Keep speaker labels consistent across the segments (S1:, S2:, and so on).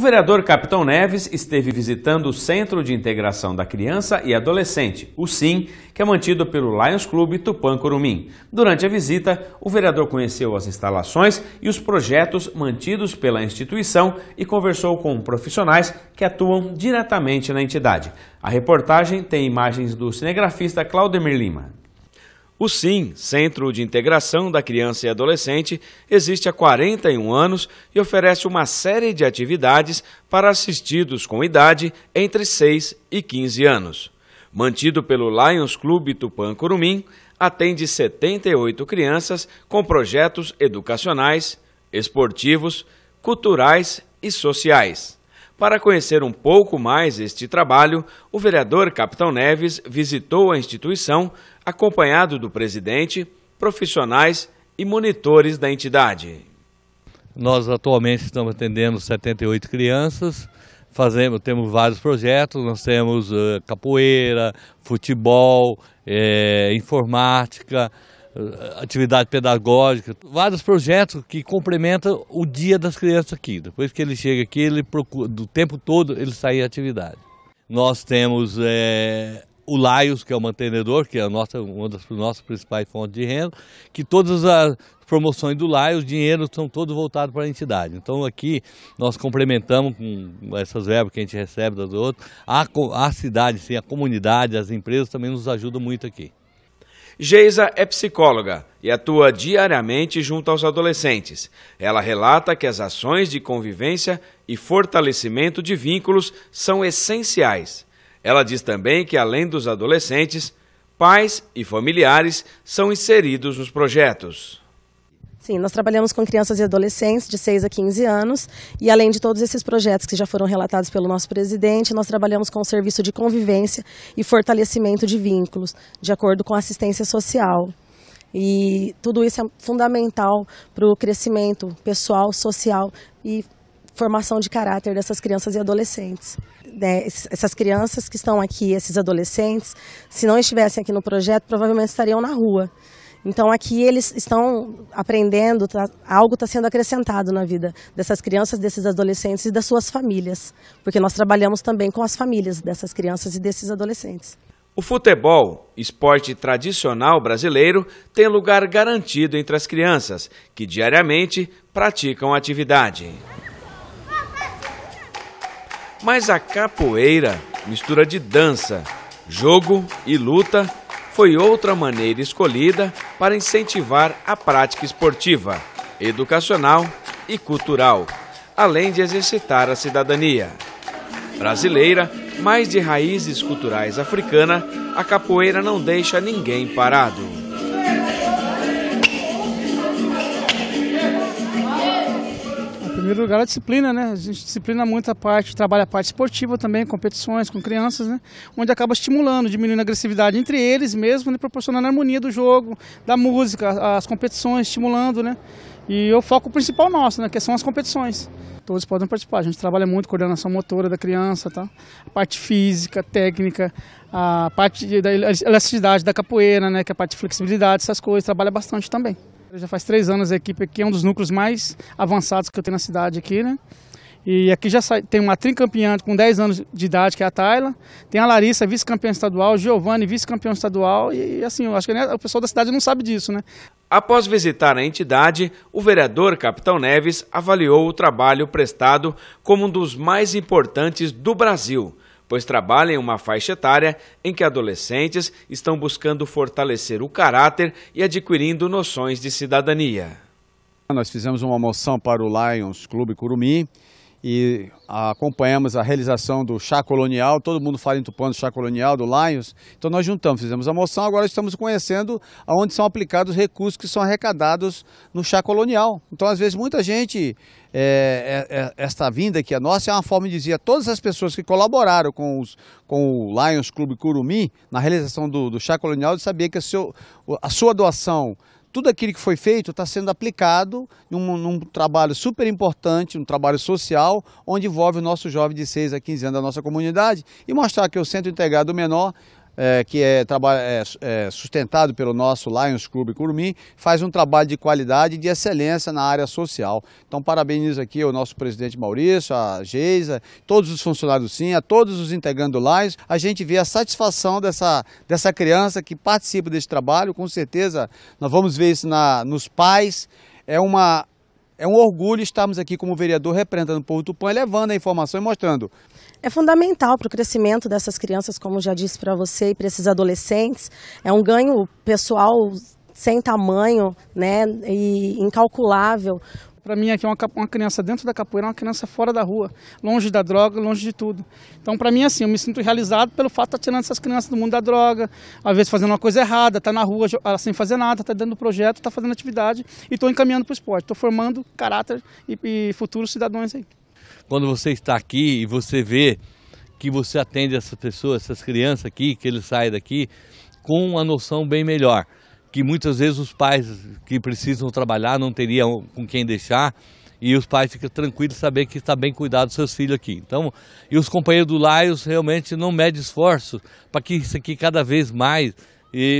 S1: O vereador Capitão Neves esteve visitando o Centro de Integração da Criança e Adolescente, o SIM, que é mantido pelo Lions Clube Tupã Curumim. Durante a visita, o vereador conheceu as instalações e os projetos mantidos pela instituição e conversou com profissionais que atuam diretamente na entidade. A reportagem tem imagens do cinegrafista Claudemir Lima. O SIM, Centro de Integração da Criança e Adolescente, existe há 41 anos e oferece uma série de atividades para assistidos com idade entre 6 e 15 anos. Mantido pelo Lions Clube Tupã Curumim, atende 78 crianças com projetos educacionais, esportivos, culturais e sociais. Para conhecer um pouco mais este trabalho, o vereador Capitão Neves visitou a instituição acompanhado do presidente, profissionais e monitores da entidade.
S2: Nós atualmente estamos atendendo 78 crianças, fazemos, temos vários projetos, nós temos uh, capoeira, futebol, eh, informática, uh, atividade pedagógica, vários projetos que complementam o dia das crianças aqui. Depois que ele chega aqui, ele procura, do tempo todo ele sai em atividade. Nós temos eh, o Laios, que é o mantenedor, que é a nossa, uma das nossas principais fontes de renda, que todas as promoções do Laios, os dinheiros são todos voltados para a entidade. Então aqui nós complementamos com essas verbas que a gente recebe das outras. A, a cidade, sim, a comunidade, as empresas também nos ajudam muito aqui. Geisa é psicóloga e atua diariamente junto aos adolescentes.
S1: Ela relata que as ações de convivência e fortalecimento de vínculos são essenciais ela diz também que, além dos adolescentes, pais e familiares são inseridos nos projetos.
S3: Sim, nós trabalhamos com crianças e adolescentes de 6 a 15 anos e além de todos esses projetos que já foram relatados pelo nosso presidente, nós trabalhamos com o serviço de convivência e fortalecimento de vínculos, de acordo com a assistência social. E tudo isso é fundamental para o crescimento pessoal, social e formação de caráter dessas crianças e adolescentes. Né? Essas crianças que estão aqui, esses adolescentes, se não estivessem aqui no projeto, provavelmente estariam na rua. Então aqui eles estão aprendendo, tá, algo está sendo acrescentado na vida dessas crianças, desses adolescentes e das suas famílias, porque nós trabalhamos também com as famílias dessas crianças e desses adolescentes.
S1: O futebol, esporte tradicional brasileiro, tem lugar garantido entre as crianças, que diariamente praticam a atividade. Mas a capoeira, mistura de dança, jogo e luta, foi outra maneira escolhida para incentivar a prática esportiva, educacional e cultural, além de exercitar a cidadania. Brasileira, mas de raízes culturais africanas, a capoeira não deixa ninguém
S4: parado. primeiro lugar, a disciplina, né? A gente disciplina muito a parte, trabalha a parte esportiva também, competições com crianças, né? Onde acaba estimulando, diminuindo a agressividade entre eles mesmo, né? proporcionando a harmonia do jogo, da música, as competições, estimulando, né? E é o foco principal nosso, né? Que são as competições. Todos podem participar. A gente trabalha muito coordenação motora da criança, tá? A parte física, técnica, a parte da elasticidade da capoeira, né? Que é a parte de flexibilidade, essas coisas, trabalha bastante também. Já faz três anos a equipe aqui é um dos núcleos mais avançados que eu tenho na cidade aqui, né? E aqui já sai, tem uma tricampeã com 10 anos de idade, que é a Tayla. Tem a Larissa, vice-campeã estadual, Giovanni, vice-campeão estadual. E assim, eu acho que né, o pessoal da cidade não sabe disso, né?
S1: Após visitar a entidade, o vereador Capitão Neves avaliou o trabalho prestado como um dos mais importantes do Brasil pois trabalha em uma faixa etária em que adolescentes estão buscando fortalecer o caráter e adquirindo noções de cidadania.
S5: Nós fizemos uma moção para o Lions Clube Curumim, e acompanhamos a realização do chá colonial, todo mundo fala em Tupã do chá colonial, do Lions, então nós juntamos, fizemos a moção, agora estamos conhecendo aonde são aplicados os recursos que são arrecadados no chá colonial. Então às vezes muita gente, é, é, é esta vinda aqui a é nossa é uma forma de dizer a todas as pessoas que colaboraram com, os, com o Lions Clube Curumim na realização do, do chá colonial, de saber que a, seu, a sua doação tudo aquilo que foi feito está sendo aplicado num, num, trabalho super importante, um trabalho social, onde envolve o nosso jovem de 6 a 15 anos da nossa comunidade e mostrar que o Centro Integrado Menor é, que é, é, é, sustentado pelo nosso Lions Club Curumim, faz um trabalho de qualidade e de excelência na área social. Então, parabenizo aqui o nosso presidente Maurício, a Geisa, todos os funcionários SIM, a todos os integrantes do Lions. A gente vê a satisfação dessa, dessa criança que participa desse trabalho, com certeza nós vamos ver isso na, nos pais. É uma é um orgulho estarmos aqui como vereador representando o povo Tupã, levando a informação e mostrando.
S3: É fundamental para o crescimento dessas crianças, como já disse para você e para esses adolescentes. É um ganho pessoal sem tamanho né, e incalculável,
S4: para mim, aqui é uma, uma criança dentro da capoeira, é uma criança fora da rua, longe da droga, longe de tudo. Então, para mim, assim, eu me sinto realizado pelo fato de estar tá tirando essas crianças do mundo da droga, às vezes fazendo uma coisa errada, está na rua ah, sem fazer nada, está dentro do projeto, está fazendo atividade e estou encaminhando para o esporte. Estou formando caráter e, e futuros cidadãos aí.
S2: Quando você está aqui e você vê que você atende essas pessoas, essas crianças aqui, que eles saem daqui com uma noção bem melhor que muitas vezes os pais que precisam trabalhar não teriam com quem deixar e os pais ficam tranquilos de saber que está bem cuidado seus filhos aqui. Então, e os companheiros do Laios realmente não medem esforço para que isso aqui cada vez mais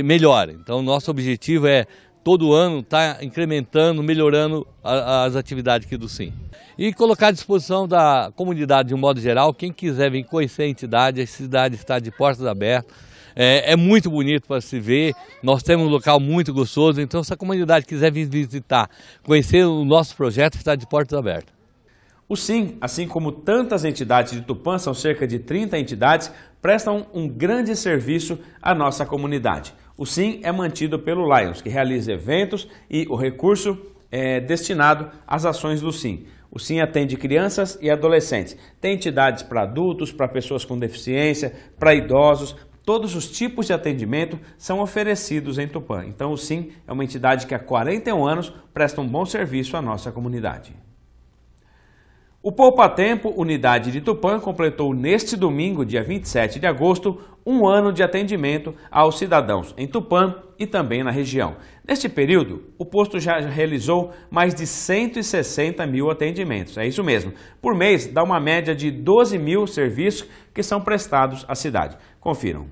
S2: melhore. Então, nosso objetivo é todo ano estar tá incrementando, melhorando as atividades aqui do SIM. E colocar à disposição da comunidade de um modo geral, quem quiser vir conhecer a entidade, a cidade está de portas abertas é, é muito bonito para se ver. Nós temos um local muito gostoso. Então, se a comunidade quiser vir visitar, conhecer o nosso projeto, está de portas abertas. O SIM, assim como tantas entidades de Tupã, são cerca de
S1: 30 entidades, prestam um grande serviço à nossa comunidade. O SIM é mantido pelo Lions, que realiza eventos e o recurso é destinado às ações do SIM. O SIM atende crianças e adolescentes. Tem entidades para adultos, para pessoas com deficiência, para idosos, Todos os tipos de atendimento são oferecidos em Tupã. Então, o SIM é uma entidade que há 41 anos presta um bom serviço à nossa comunidade. O Poupa Tempo, unidade de Tupã, completou neste domingo, dia 27 de agosto, um ano de atendimento aos cidadãos em Tupã e também na região. Neste período, o posto já realizou mais de 160 mil atendimentos, é isso mesmo. Por mês, dá uma média de 12 mil serviços que são prestados à cidade. Confiram.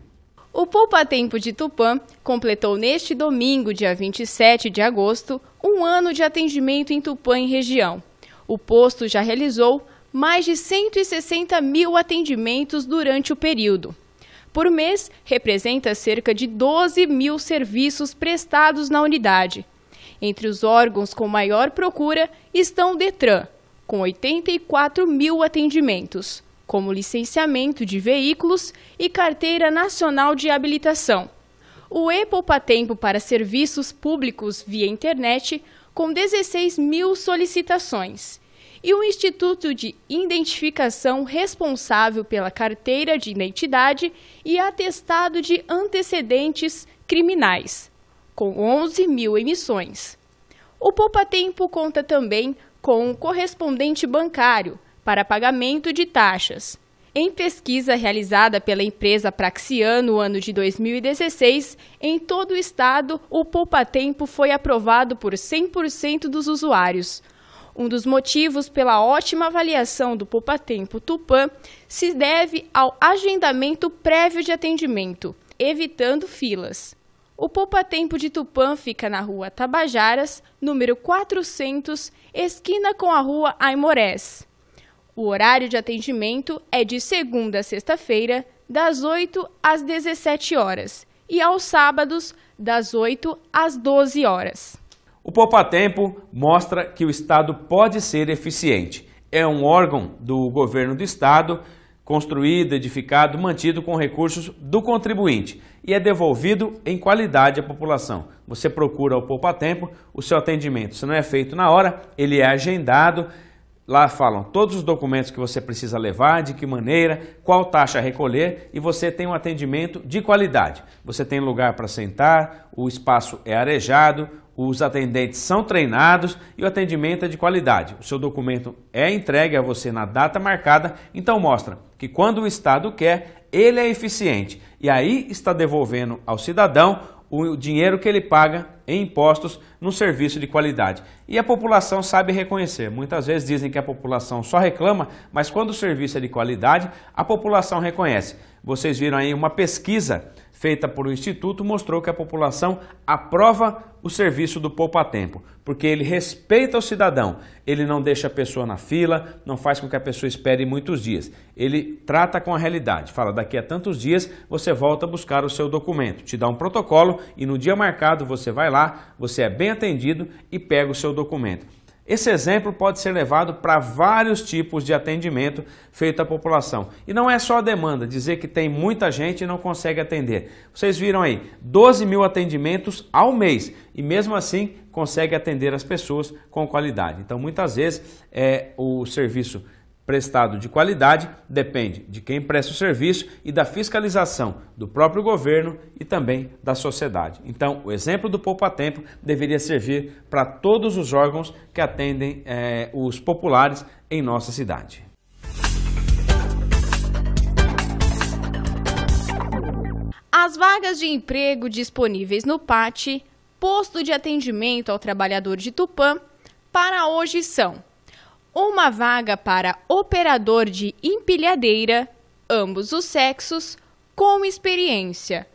S6: O Poupa Tempo de Tupã completou neste domingo, dia 27 de agosto, um ano de atendimento em Tupã e região. O posto já realizou mais de 160 mil atendimentos durante o período. Por mês, representa cerca de 12 mil serviços prestados na unidade. Entre os órgãos com maior procura estão o Detran, com 84 mil atendimentos, como licenciamento de veículos e carteira nacional de habilitação. O e-Poupa Tempo para serviços públicos via internet, com 16 mil solicitações. E o Instituto de Identificação responsável pela carteira de identidade e atestado de antecedentes criminais, com 11 mil emissões. O Poupa Tempo conta também com um correspondente bancário, para pagamento de taxas. Em pesquisa realizada pela empresa Praxian no ano de 2016, em todo o estado, o poupatempo foi aprovado por 100% dos usuários. Um dos motivos pela ótima avaliação do poupatempo Tupã se deve ao agendamento prévio de atendimento, evitando filas. O poupatempo de Tupã fica na rua Tabajaras, número 400, esquina com a rua Aimorés. O horário de atendimento é de segunda a sexta-feira, das 8 às 17 horas, e aos sábados, das 8 às 12 horas.
S1: O Poupa Tempo mostra que o Estado pode ser eficiente. É um órgão do governo do Estado construído, edificado, mantido com recursos do contribuinte e é devolvido em qualidade à população. Você procura o Poupa Tempo, o seu atendimento, se não é feito na hora, ele é agendado Lá falam todos os documentos que você precisa levar, de que maneira, qual taxa recolher e você tem um atendimento de qualidade. Você tem lugar para sentar, o espaço é arejado, os atendentes são treinados e o atendimento é de qualidade. O seu documento é entregue a você na data marcada, então mostra que quando o Estado quer, ele é eficiente e aí está devolvendo ao cidadão o dinheiro que ele paga em impostos no serviço de qualidade. E a população sabe reconhecer. Muitas vezes dizem que a população só reclama, mas quando o serviço é de qualidade, a população reconhece. Vocês viram aí uma pesquisa feita por um instituto mostrou que a população aprova o serviço do poupa-tempo, porque ele respeita o cidadão, ele não deixa a pessoa na fila, não faz com que a pessoa espere muitos dias. Ele trata com a realidade, fala daqui a tantos dias você volta a buscar o seu documento, te dá um protocolo e no dia marcado você vai lá, você é bem atendido e pega o seu documento. Esse exemplo pode ser levado para vários tipos de atendimento feito à população. E não é só a demanda, dizer que tem muita gente e não consegue atender. Vocês viram aí, 12 mil atendimentos ao mês e mesmo assim consegue atender as pessoas com qualidade. Então muitas vezes é o serviço prestado de qualidade depende de quem presta o serviço e da fiscalização do próprio governo e também da sociedade. Então, o exemplo do poupa-tempo deveria servir para todos os órgãos que atendem eh, os populares em nossa cidade.
S6: As vagas de emprego disponíveis no PAT, posto de atendimento ao trabalhador de Tupã, para hoje são uma vaga para operador de empilhadeira, ambos os sexos, com experiência,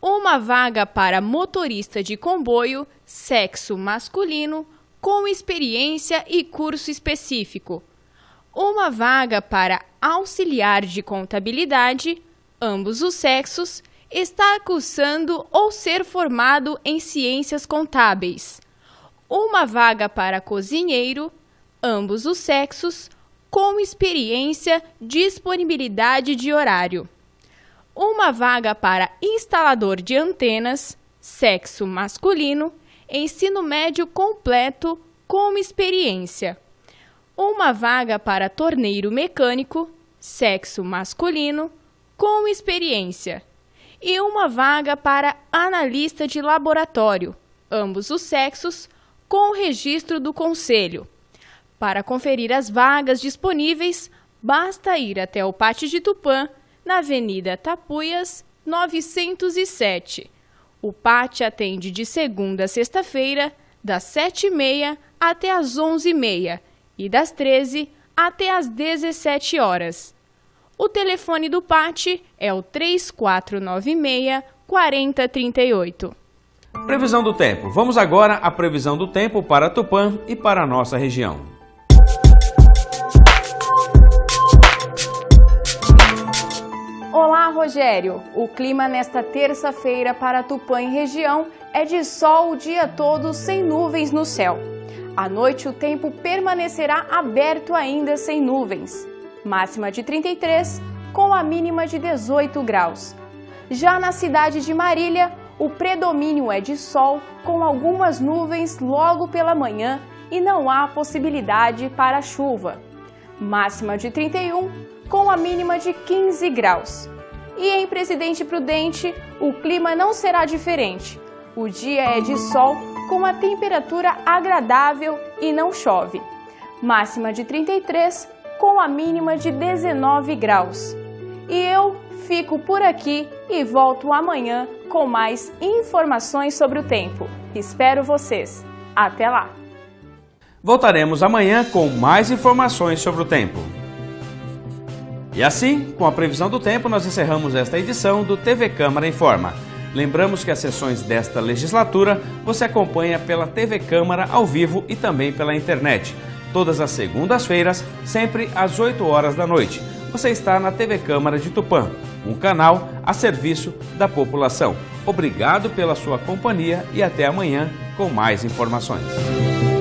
S6: uma vaga para motorista de comboio, sexo masculino, com experiência e curso específico, uma vaga para auxiliar de contabilidade, ambos os sexos, está cursando ou ser formado em ciências contábeis, uma vaga para cozinheiro, ambos os sexos, com experiência, disponibilidade de horário. Uma vaga para instalador de antenas, sexo masculino, ensino médio completo com experiência. Uma vaga para torneiro mecânico, sexo masculino, com experiência. E uma vaga para analista de laboratório, ambos os sexos, com registro do conselho. Para conferir as vagas disponíveis, basta ir até o Pátio de Tupã, na Avenida Tapuias, 907. O Pátio atende de segunda a sexta-feira, das 7h30 até as 11h30 e das 13 até as 17 horas. O telefone do Pátio é o 3496 4038.
S1: Previsão do tempo. Vamos agora à previsão do tempo para Tupã e para a nossa região.
S6: Olá, Rogério! O clima nesta terça-feira para Tupã e região é de sol o dia todo, sem nuvens no céu. À noite, o tempo permanecerá aberto ainda sem nuvens. Máxima de 33, com a mínima de 18 graus. Já na cidade de Marília, o predomínio é de sol, com algumas nuvens logo pela manhã e não há possibilidade para chuva. Máxima de 31, com a mínima de 15 graus. E em Presidente Prudente, o clima não será diferente. O dia é de sol com uma temperatura agradável e não chove. Máxima de 33 com a mínima de 19 graus. E eu fico por aqui e volto amanhã com mais informações sobre o tempo. Espero vocês. Até lá!
S1: Voltaremos amanhã com mais informações sobre o tempo. E assim, com a previsão do tempo, nós encerramos esta edição do TV Câmara em Forma. Lembramos que as sessões desta legislatura você acompanha pela TV Câmara ao vivo e também pela internet. Todas as segundas-feiras, sempre às 8 horas da noite. Você está na TV Câmara de Tupã, um canal a serviço da população. Obrigado pela sua companhia e até amanhã com mais informações.